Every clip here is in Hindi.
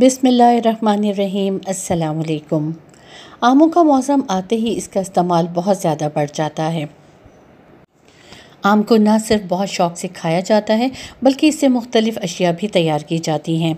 बिसमीम् अल्लाम आमों का मौसम आते ही इसका इस्तेमाल बहुत ज़्यादा बढ़ जाता है आम को ना सिर्फ बहुत शौक़ से खाया जाता है बल्कि इससे मुख्तलिफ़ अशिया भी तैयार की जाती हैं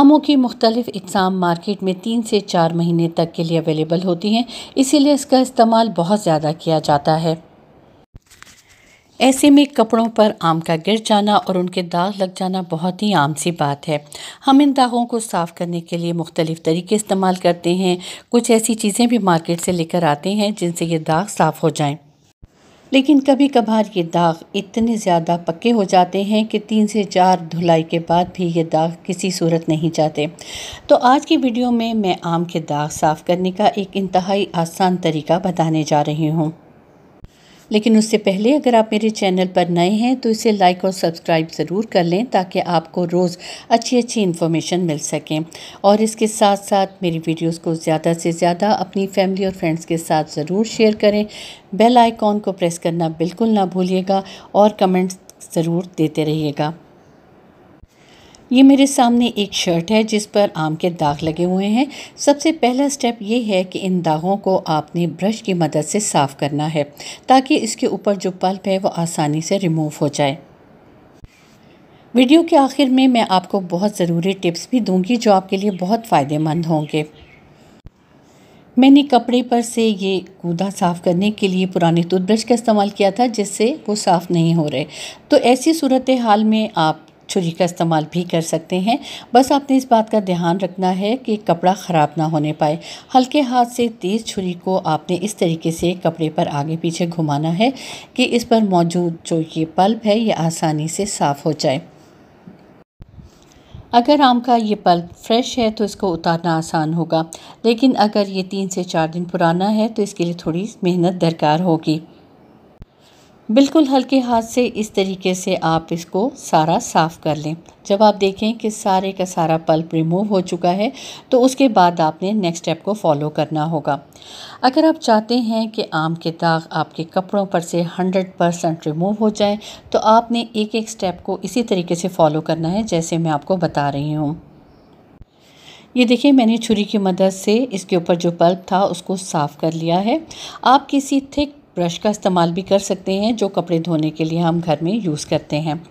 आमों की मुख्तलिफ़ इकसाम मार्केट में तीन से चार महीने तक के लिए अवेलेबल होती हैं इसीलिए इसका इस्तेमाल बहुत ज़्यादा किया जाता है ऐसे में कपड़ों पर आम का गिर जाना और उनके दाग लग जाना बहुत ही आम सी बात है हम इन दागों को साफ़ करने के लिए मुख्तलिफ़ तरीके इस्तेमाल करते हैं कुछ ऐसी चीज़ें भी मार्केट से लेकर आते हैं जिनसे ये दाग साफ़ हो जाएं। लेकिन कभी कभार ये दाग इतने ज़्यादा पक्के हो जाते हैं कि तीन से चार धुलाई के बाद भी ये दाग किसी सूरत नहीं जाते तो आज की वीडियो में मैं आम के दाग साफ़ करने का एक इंतहाई आसान तरीका बताने जा रही हूँ लेकिन उससे पहले अगर आप मेरे चैनल पर नए हैं तो इसे लाइक और सब्सक्राइब ज़रूर कर लें ताकि आपको रोज़ अच्छी अच्छी इन्फॉर्मेशन मिल सकें और इसके साथ साथ मेरी वीडियोस को ज़्यादा से ज़्यादा अपनी फैमिली और फ्रेंड्स के साथ ज़रूर शेयर करें बेल आइकॉन को प्रेस करना बिल्कुल ना भूलिएगा और कमेंट्स ज़रूर देते रहिएगा ये मेरे सामने एक शर्ट है जिस पर आम के दाग लगे हुए हैं सबसे पहला स्टेप ये है कि इन दागों को आपने ब्रश की मदद से साफ़ करना है ताकि इसके ऊपर जो पल्प है वो आसानी से रिमूव हो जाए वीडियो के आखिर में मैं आपको बहुत ज़रूरी टिप्स भी दूंगी जो आपके लिए बहुत फ़ायदेमंद होंगे मैंने कपड़े पर से ये कूदा साफ़ करने के लिए पुराने टूथब्रश का इस्तेमाल किया था जिससे वो साफ़ नहीं हो रहे तो ऐसी सूरत हाल में आप छुरी का इस्तेमाल भी कर सकते हैं बस आपने इस बात का ध्यान रखना है कि कपड़ा ख़राब ना होने पाए हल्के हाथ से तेज़ छुरी को आपने इस तरीके से कपड़े पर आगे पीछे घुमाना है कि इस पर मौजूद जो ये पल्प है ये आसानी से साफ़ हो जाए अगर आम का ये पल्प फ्रेश है तो इसको उतारना आसान होगा लेकिन अगर ये तीन से चार दिन पुराना है तो इसके लिए थोड़ी मेहनत दरकार होगी बिल्कुल हल्के हाथ से इस तरीके से आप इसको सारा साफ़ कर लें जब आप देखें कि सारे का सारा पल्प रिमूव हो चुका है तो उसके बाद आपने नेक्स्ट स्टेप को फॉलो करना होगा अगर आप चाहते हैं कि आम के दाग आपके कपड़ों पर से 100 परसेंट रिमूव हो जाए तो आपने एक एक स्टेप को इसी तरीके से फ़ॉलो करना है जैसे मैं आपको बता रही हूँ ये देखिए मैंने छुरी की मदद से इसके ऊपर जो पल्प था उसको साफ़ कर लिया है आप किसी थिक ब्रश का इस्तेमाल भी कर सकते हैं जो कपड़े धोने के लिए हम घर में यूज़ करते हैं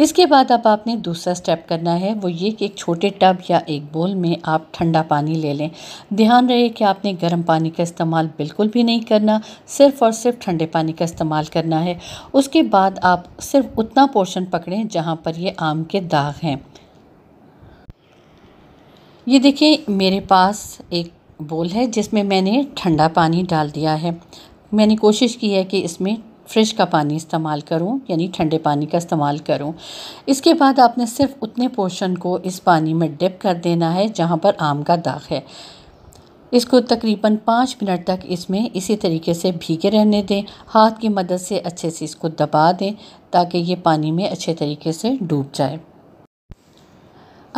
इसके बाद अब आपने दूसरा स्टेप करना है वो ये कि एक छोटे टब या एक बोल में आप ठंडा पानी ले लें ध्यान रहे कि आपने गर्म पानी का इस्तेमाल बिल्कुल भी नहीं करना सिर्फ़ और सिर्फ ठंडे पानी का इस्तेमाल करना है उसके बाद आप सिर्फ उतना पोर्शन पकड़ें जहाँ पर ये आम के दाग हैं ये देखिए मेरे पास एक बोल है जिसमें मैंने ठंडा पानी डाल दिया है मैंने कोशिश की है कि इसमें फ्रिज का पानी इस्तेमाल करूं यानी ठंडे पानी का इस्तेमाल करूं इसके बाद आपने सिर्फ उतने पोर्शन को इस पानी में डिप कर देना है जहां पर आम का दाग है इसको तकरीबन पाँच मिनट तक इसमें इसी तरीके से भीगे रहने दें हाथ की मदद से अच्छे से इसको दबा दें ताकि ये पानी में अच्छे तरीके से डूब जाए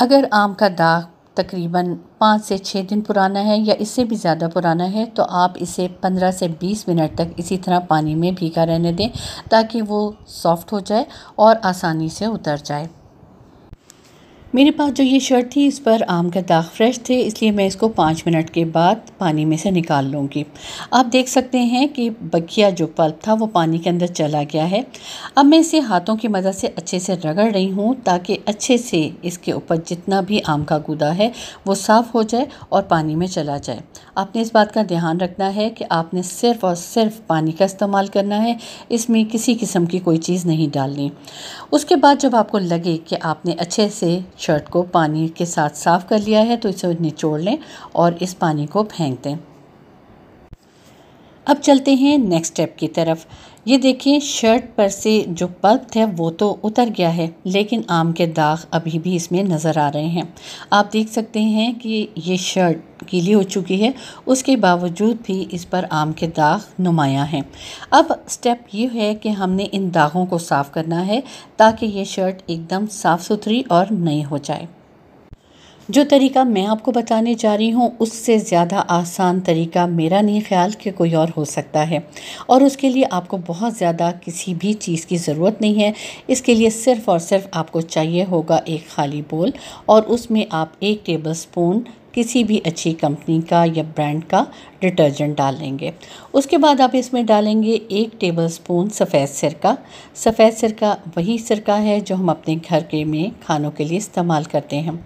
अगर आम का दाग तकरीबन पाँच से छः दिन पुराना है या इससे भी ज़्यादा पुराना है तो आप इसे पंद्रह से बीस मिनट तक इसी तरह पानी में भीगा रहने दें ताकि वो सॉफ़्ट हो जाए और आसानी से उतर जाए मेरे पास जो ये शर्ट थी इस पर आम का दाग फ्रेश थे इसलिए मैं इसको पाँच मिनट के बाद पानी में से निकाल लूँगी आप देख सकते हैं कि बखिया जो पल्प था वो पानी के अंदर चला गया है अब मैं इसे हाथों की मदद से अच्छे से रगड़ रही हूँ ताकि अच्छे से इसके ऊपर जितना भी आम का गुदा है वो साफ़ हो जाए और पानी में चला जाए आपने इस बात का ध्यान रखना है कि आपने सिर्फ़ और सिर्फ पानी का इस्तेमाल करना है इसमें किसी किस्म की कोई चीज़ नहीं डालनी उसके बाद जब आपको लगे कि आपने अच्छे से शर्ट को पानी के साथ साफ़ कर लिया है तो इसे निचोड़ लें और इस पानी को फेंक दें अब चलते हैं नेक्स्ट स्टेप की तरफ ये देखिए शर्ट पर से जो पल्प है वो तो उतर गया है लेकिन आम के दाग अभी भी इसमें नज़र आ रहे हैं आप देख सकते हैं कि ये शर्ट गीली हो चुकी है उसके बावजूद भी इस पर आम के दाग नुमाया हैं अब स्टेप ये है कि हमने इन दागों को साफ़ करना है ताकि ये शर्ट एकदम साफ़ सुथरी और नई हो जाए जो तरीका मैं आपको बताने जा रही हूँ उससे ज़्यादा आसान तरीका मेरा नहीं ख्याल कि कोई और हो सकता है और उसके लिए आपको बहुत ज़्यादा किसी भी चीज़ की ज़रूरत नहीं है इसके लिए सिर्फ़ और सिर्फ आपको चाहिए होगा एक खाली बोल और उसमें आप एक टेबल स्पून किसी भी अच्छी कंपनी का या ब्रांड का डिटर्जेंट डाल लेंगे उसके बाद आप इसमें डालेंगे एक टेबल स्पून सफ़ेद सिरका सफ़ेद सिरका वही सिरका है जो हम अपने घर के में खानों के लिए इस्तेमाल करते हैं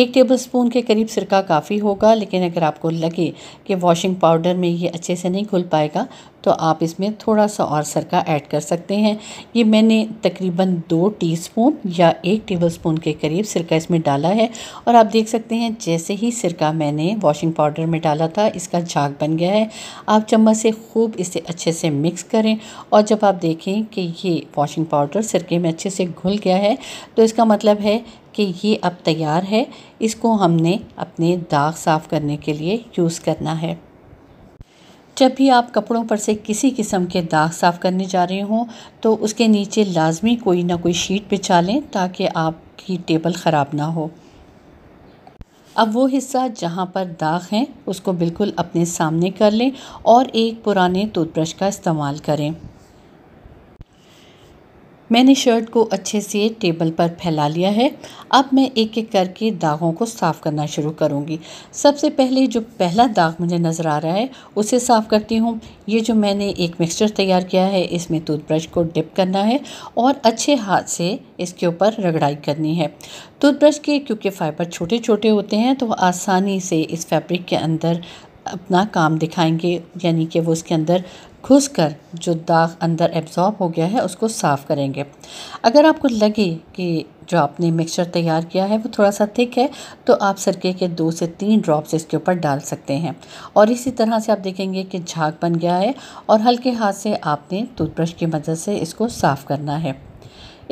एक टेबल स्पून के करीब सिरका काफ़ी होगा लेकिन अगर आपको लगे कि वॉशिंग पाउडर में ये अच्छे से नहीं घुल पाएगा तो आप इसमें थोड़ा सा और सरका ऐड कर सकते हैं ये मैंने तकरीबन दो टीस्पून या एक टेबलस्पून के करीब सिरका इसमें डाला है और आप देख सकते हैं जैसे ही सिरका मैंने वॉशिंग पाउडर में डाला था इसका शाक बन गया है आप चम्मच से खूब इसे अच्छे से मिक्स करें और जब आप देखें कि ये वॉशिंग पाउडर सिरके में अच्छे से घुल गया है तो इसका मतलब है कि ये अब तैयार है इसको हमने अपने दाग साफ़ करने के लिए यूज़ करना है जब भी आप कपड़ों पर से किसी किस्म के दाग साफ़ करने जा रहे हों तो उसके नीचे लाजमी कोई ना कोई शीट बिछा लें ताकि आपकी टेबल ख़राब ना हो अब वो हिस्सा जहाँ पर दाग हैं उसको बिल्कुल अपने सामने कर लें और एक पुराने टूथब्रश का इस्तेमाल करें मैंने शर्ट को अच्छे से टेबल पर फैला लिया है अब मैं एक एक करके दागों को साफ़ करना शुरू करूँगी सबसे पहले जो पहला दाग मुझे नज़र आ रहा है उसे साफ़ करती हूँ ये जो मैंने एक मिक्सचर तैयार किया है इसमें टूथब्रश को डिप करना है और अच्छे हाथ से इसके ऊपर रगड़ाई करनी है टूथब्रश के क्योंकि फ़ाइबर छोटे छोटे होते हैं तो आसानी से इस फैब्रिक के अंदर अपना काम दिखाएंगे यानी कि वो उसके अंदर घुस कर जो दाग अंदर एब्ज़ॉर्ब हो गया है उसको साफ़ करेंगे अगर आपको लगे कि जो आपने मिक्सचर तैयार किया है वो थोड़ा सा थिक है तो आप सरके के दो से तीन ड्रॉप्स इसके ऊपर डाल सकते हैं और इसी तरह से आप देखेंगे कि झाग बन गया है और हल्के हाथ से आपने टूथब्रश की मदद से इसको साफ़ करना है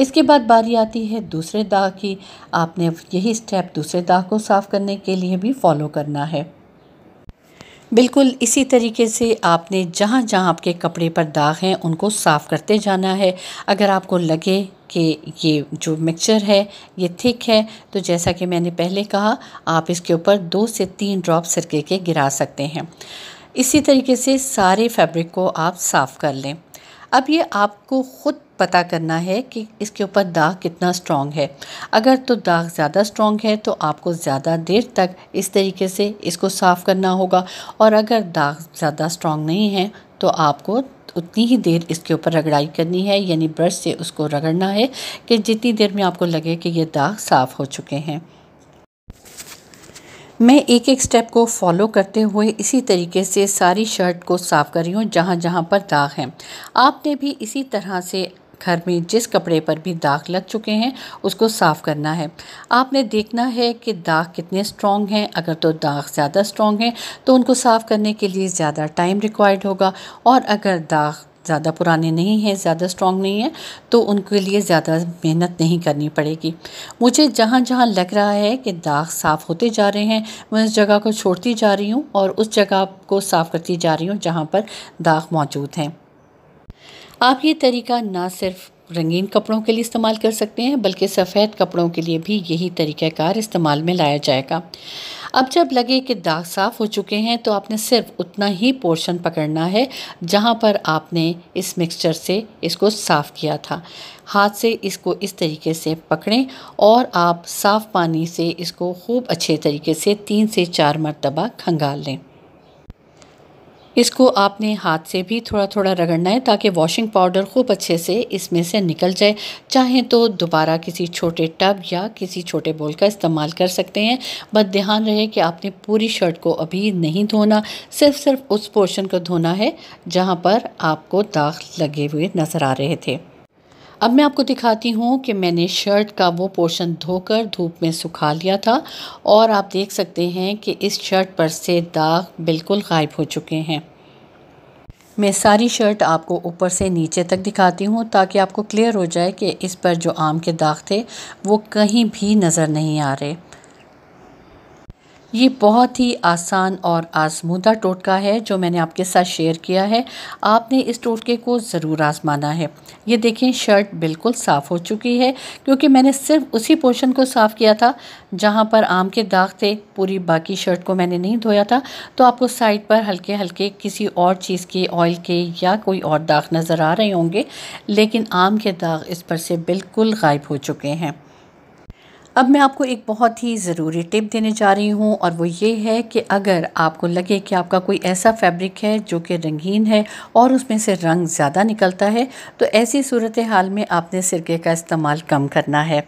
इसके बाद बारी आती है दूसरे दाग की आपने यही स्टेप दूसरे दाग को साफ़ करने के लिए भी फॉलो करना है बिल्कुल इसी तरीके से आपने जहाँ जहाँ आपके कपड़े पर दाग हैं उनको साफ़ करते जाना है अगर आपको लगे कि ये जो मिक्सचर है ये थिक है तो जैसा कि मैंने पहले कहा आप इसके ऊपर दो से तीन ड्रॉप सिरके के गिरा सकते हैं इसी तरीके से सारे फैब्रिक को आप साफ़ कर लें अब ये आपको ख़ुद पता करना है कि इसके ऊपर दाग कितना स्ट्रॉन्ग है अगर तो दाग ज़्यादा स्ट्रॉन्ग है तो आपको ज़्यादा देर तक इस तरीके से इसको साफ़ करना होगा और अगर दाग ज़्यादा स्ट्रॉन्ग नहीं है तो आपको उतनी ही देर इसके ऊपर रगड़ाई करनी है यानी ब्रश से उसको रगड़ना है कि जितनी देर में आपको लगे कि ये दाग साफ़ हो चुके हैं मैं एक एक स्टेप को फॉलो करते हुए इसी तरीके से सारी शर्ट को साफ़ कर रही हूँ जहाँ जहाँ पर दाग हैं आपने भी इसी तरह से घर में जिस कपड़े पर भी दाग लग चुके हैं उसको साफ़ करना है आपने देखना है कि दाग कितने स्ट्रॉन्ग हैं अगर तो दाग ज़्यादा स्ट्रॉन्ग हैं तो उनको साफ़ करने के लिए ज़्यादा टाइम रिक्वायर्ड होगा और अगर दाग ज़्यादा पुराने नहीं हैं ज़्यादा स्ट्रॉन्ग नहीं है तो उनके लिए ज़्यादा मेहनत नहीं करनी पड़ेगी मुझे जहाँ जहाँ लग रहा है कि दाग साफ़ होते जा रहे हैं मैं उस जगह को छोड़ती जा रही हूँ और उस जगह को साफ़ करती जा रही हूँ जहाँ पर दाग मौजूद हैं आप ये तरीका ना सिर्फ़ रंगीन कपड़ों के लिए इस्तेमाल कर सकते हैं बल्कि सफ़ेद कपड़ों के लिए भी यही तरीक़ाकार इस्तेमाल में लाया जाएगा अब जब लगे कि दाग साफ़ हो चुके हैं तो आपने सिर्फ उतना ही पोर्शन पकड़ना है जहाँ पर आपने इस मिक्सचर से इसको साफ़ किया था हाथ से इसको इस तरीके से पकड़ें और आप साफ़ पानी से इसको खूब अच्छे तरीके से तीन से चार मरतबा खंगाल लें इसको आपने हाथ से भी थोड़ा थोड़ा रगड़ना है ताकि वॉशिंग पाउडर खूब अच्छे से इसमें से निकल जाए चाहें तो दोबारा किसी छोटे टब या किसी छोटे बोल का इस्तेमाल कर सकते हैं बस ध्यान रहे कि आपने पूरी शर्ट को अभी नहीं धोना सिर्फ सिर्फ उस पोर्शन को धोना है जहाँ पर आपको दाग लगे हुए नज़र आ रहे थे अब मैं आपको दिखाती हूँ कि मैंने शर्ट का वो पोर्शन धोकर धूप में सुखा लिया था और आप देख सकते हैं कि इस शर्ट पर से दाग बिल्कुल गायब हो चुके हैं मैं सारी शर्ट आपको ऊपर से नीचे तक दिखाती हूँ ताकि आपको क्लियर हो जाए कि इस पर जो आम के दाग थे वो कहीं भी नज़र नहीं आ रहे ये बहुत ही आसान और आजमूदा टोटका है जो मैंने आपके साथ शेयर किया है आपने इस टोटके को ज़रूर आजमाना है ये देखें शर्ट बिल्कुल साफ़ हो चुकी है क्योंकि मैंने सिर्फ उसी पोर्शन को साफ़ किया था जहाँ पर आम के दाग थे पूरी बाकी शर्ट को मैंने नहीं धोया था तो आपको साइड पर हल्के हल्के किसी और चीज़ के ऑयल के या कोई और दाग नज़र आ रहे होंगे लेकिन आम के दाग इस पर से बिल्कुल गायब हो चुके हैं अब मैं आपको एक बहुत ही ज़रूरी टिप देने जा रही हूँ और वो ये है कि अगर आपको लगे कि आपका कोई ऐसा फैब्रिक है जो कि रंगीन है और उसमें से रंग ज़्यादा निकलता है तो ऐसी सूरत हाल में आपने सिरके का इस्तेमाल कम करना है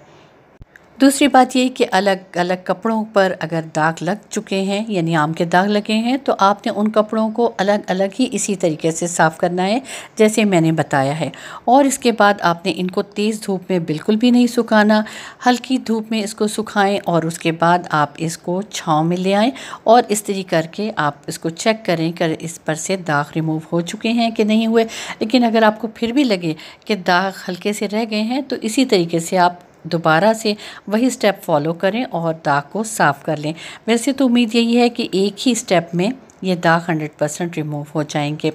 दूसरी बात ये कि अलग अलग कपड़ों पर अगर दाग लग चुके हैं यानी आम के दाग लगे हैं तो आपने उन कपड़ों को अलग अलग ही इसी तरीके से साफ़ करना है जैसे मैंने बताया है और इसके बाद आपने इनको तेज़ धूप में बिल्कुल भी नहीं सुखाना हल्की धूप में इसको सुखाएं और उसके बाद आप इसको छाँव में ले आएँ और इस्त्री करके आप इसको चेक करें कर इस पर से दाग रिमूव हो चुके हैं कि नहीं हुए लेकिन अगर आपको फिर भी लगे कि दाग हल्के से रह गए हैं तो इसी तरीके से आप दोबारा से वही स्टेप फॉलो करें और दाग को साफ़ कर लें वैसे तो उम्मीद यही है कि एक ही स्टेप में ये दाग 100 परसेंट रिमूव हो जाएंगे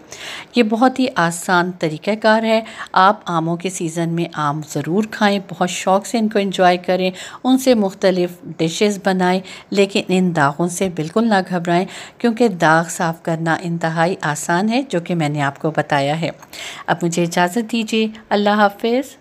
ये बहुत ही आसान तरीक़ाकार है आप आमों के सीज़न में आम ज़रूर खाएं बहुत शौक़ से इनको इंजॉय करें उनसे मुख्तलिफ़ डिशेस बनाएं लेकिन इन दागों से बिल्कुल ना घबराएं क्योंकि दाग साफ़ करना इंतहाई आसान है जो कि मैंने आपको बताया है अब मुझे इजाज़त दीजिए अल्लाह हाफिज़